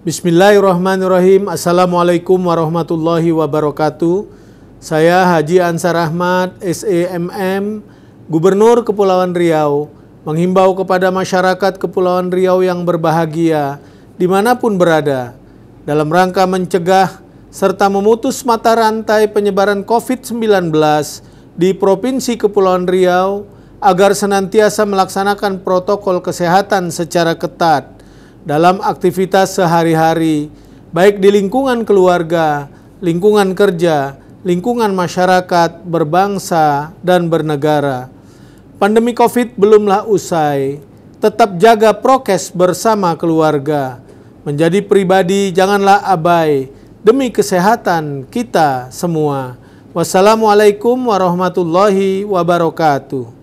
Bismillahirrahmanirrahim. Assalamualaikum warahmatullahi wabarakatuh. Saya Haji Ansar Ahmad, SEMM, Gubernur Kepulauan Riau, menghimbau kepada masyarakat Kepulauan Riau yang berbahagia, dimanapun berada, dalam rangka mencegah serta memutus mata rantai penyebaran COVID-19 di Provinsi Kepulauan Riau agar senantiasa melaksanakan protokol kesehatan secara ketat dalam aktivitas sehari-hari, baik di lingkungan keluarga, lingkungan kerja, lingkungan masyarakat, berbangsa, dan bernegara. Pandemi COVID belumlah usai, tetap jaga prokes bersama keluarga. Menjadi pribadi janganlah abai demi kesehatan kita semua. Wassalamualaikum warahmatullahi wabarakatuh.